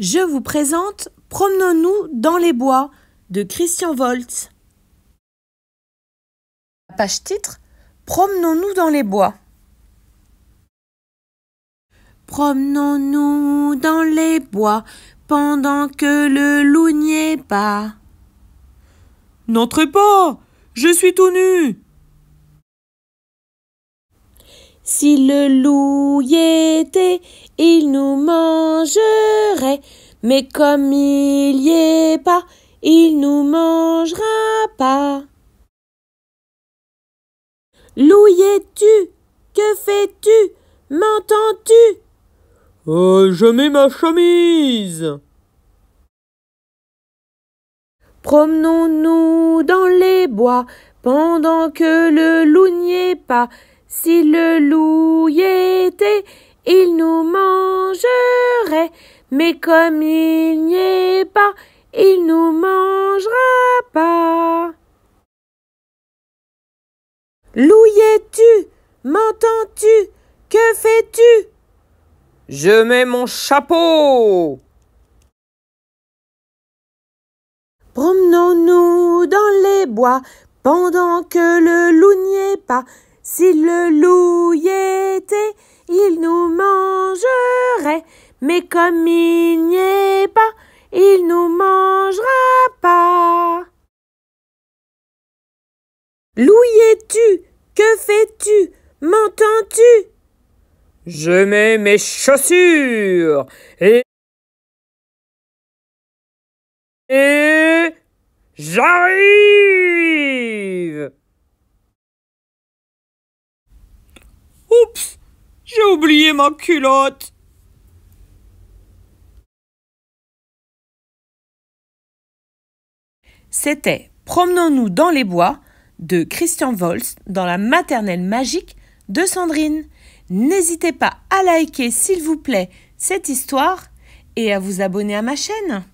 je vous présente Promenons-nous dans les bois de Christian Voltz. Page titre Promenons-nous dans les bois. Promenons-nous dans les bois pendant que le loup n'y est pas. N'entrez pas, je suis tout nu. Si le loup y était, il nous mangerait. Mais comme il y est pas, il nous mangera pas. Loup es-tu Que fais-tu M'entends-tu euh, Je mets ma chemise. Promenons-nous dans les bois pendant que le loup n'y est pas. Si le loup y était, il nous mangerait. Mais comme il n'y est pas, il nous mangera pas. Loup tu M'entends-tu Que fais-tu Je mets mon chapeau. Promenons-nous dans les bois pendant que le loup n'y est pas. Si le loup y était, il nous mangerait. Mais comme il n'y est pas, il nous mangera pas. Loup es-tu Que fais-tu M'entends-tu Je mets mes chaussures et. Et. J'arrive oublié ma culotte. C'était Promenons-nous dans les bois de Christian Volz dans la maternelle magique de Sandrine. N'hésitez pas à liker s'il vous plaît cette histoire et à vous abonner à ma chaîne.